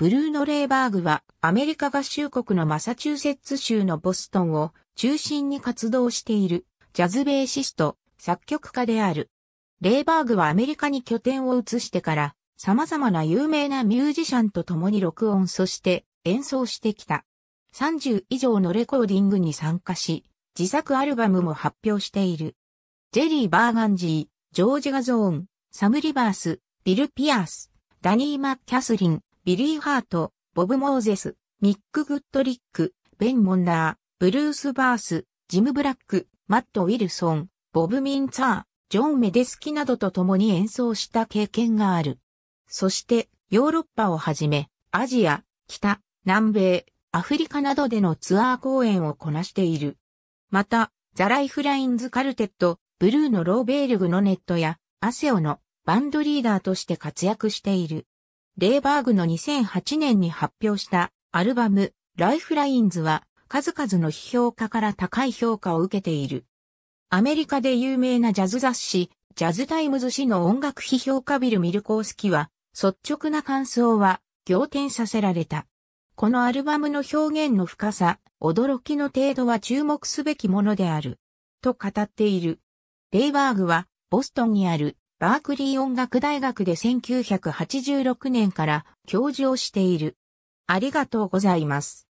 ブルーノ・レイバーグはアメリカ合衆国のマサチューセッツ州のボストンを中心に活動しているジャズベーシスト、作曲家である。レイバーグはアメリカに拠点を移してから様々な有名なミュージシャンと共に録音そして演奏してきた。30以上のレコーディングに参加し、自作アルバムも発表している。ジェリー・バーガンジー、ジョージ・ガゾーン、サム・リバース、ビル・ピアース、ダニー・マッキャスリン、ビリー・ハート、ボブ・モーゼス、ミック・グッドリック、ベン・モンナー、ブルース・バース、ジム・ブラック、マット・ウィルソン、ボブ・ミンツァー、ジョン・メデスキなどと共に演奏した経験がある。そして、ヨーロッパをはじめ、アジア、北、南米、アフリカなどでのツアー公演をこなしている。また、ザ・ライフラインズ・カルテット、ブルーのローベールグのネットや、アセオのバンドリーダーとして活躍している。レーバーグの2008年に発表したアルバム、ライフラインズは数々の批評家から高い評価を受けている。アメリカで有名なジャズ雑誌、ジャズタイムズ誌の音楽批評家ビル・ミルコースキは、率直な感想は仰天させられた。このアルバムの表現の深さ、驚きの程度は注目すべきものである。と語っている。レイバーグは、ボストンにあるバークリー音楽大学で1986年から教授をしている。ありがとうございます。